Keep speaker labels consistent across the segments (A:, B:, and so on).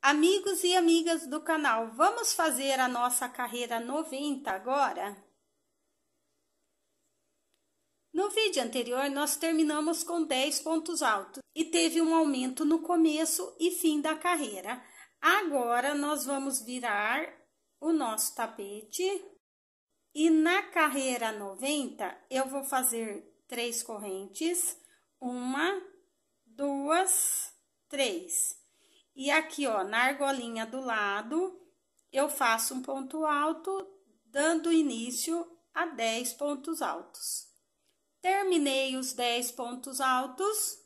A: Amigos e amigas do canal, vamos fazer a nossa carreira 90 agora? No vídeo anterior, nós terminamos com 10 pontos altos e teve um aumento no começo e fim da carreira. Agora, nós vamos virar o nosso tapete e na carreira 90, eu vou fazer três correntes, uma, duas, três e aqui, ó, na argolinha do lado, eu faço um ponto alto, dando início a 10 pontos altos. Terminei os 10 pontos altos,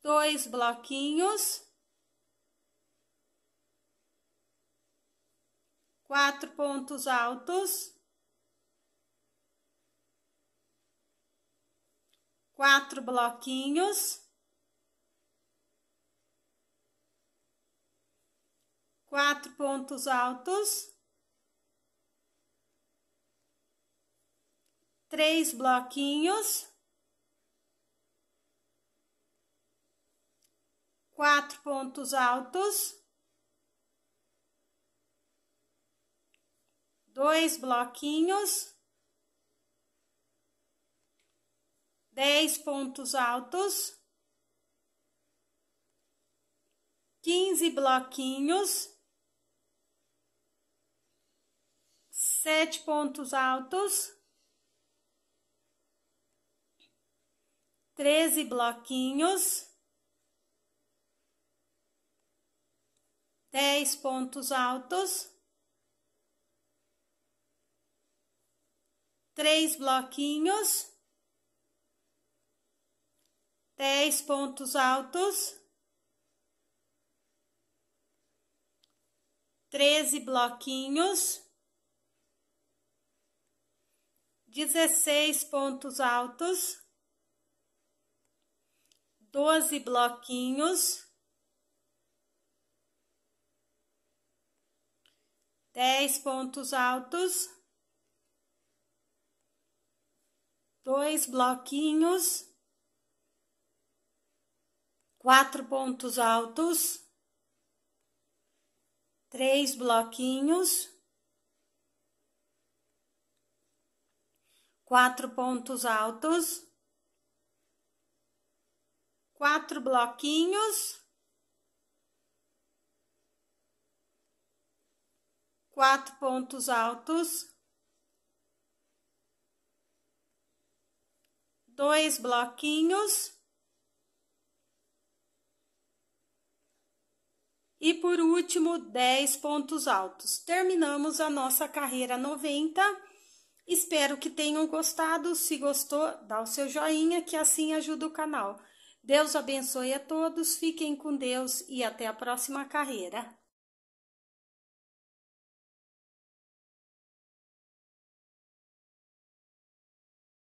A: dois bloquinhos, quatro pontos altos, quatro bloquinhos. quatro pontos altos, três bloquinhos, quatro pontos altos, dois bloquinhos, dez pontos altos, quinze bloquinhos. sete pontos altos, treze bloquinhos, dez pontos altos, três bloquinhos, dez pontos altos. treze bloquinhos, 16 pontos altos, 12 bloquinhos, 10 pontos altos, dois bloquinhos, quatro pontos altos, três bloquinhos. quatro pontos altos, quatro bloquinhos, quatro pontos altos, dois bloquinhos. E por último, 10 pontos altos. Terminamos a nossa carreira 90 Espero que tenham gostado. Se gostou, dá o seu joinha, que assim ajuda o canal. Deus abençoe a todos, fiquem com Deus e até a próxima carreira.